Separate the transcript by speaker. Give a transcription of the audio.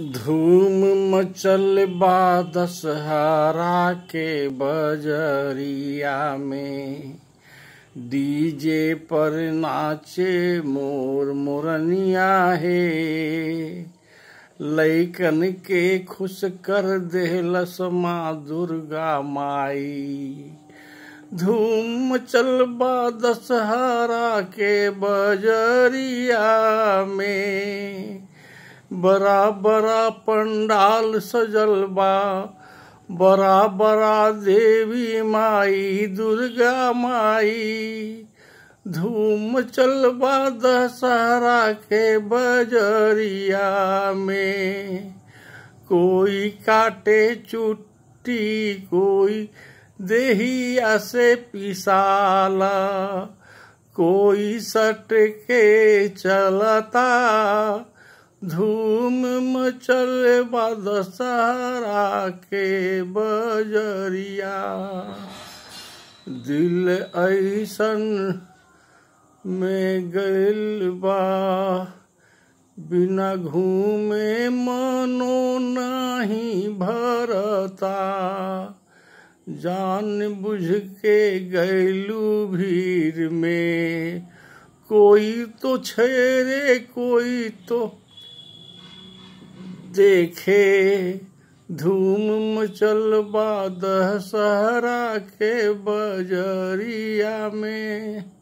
Speaker 1: धूम मचल बा दशहरा के बजरिया में डीजे पर नाचे मोर मुरनिया हे लैकन के खुश कर देहलस माँ दुर्गा माई धूम चलबा दशहरा के बजरिया में बड़ा बड़ा पंडाल सजल बा बड़ा बड़ा देवी माई दुर्गा माई धूम चल बा दशहरा के बजरिया में कोई काटे चुट्टी कोई देहिया से पिसाला कोई सट के चलता धूम मचल दशहरा के बजरिया दिल ऐसन में गल बा बिना घूमे मनो नहीं भरता जान बुझ के गलू भीड़ में कोई तो छेरे कोई तो देखे धूम मचल बाद सहरा के बजरिया में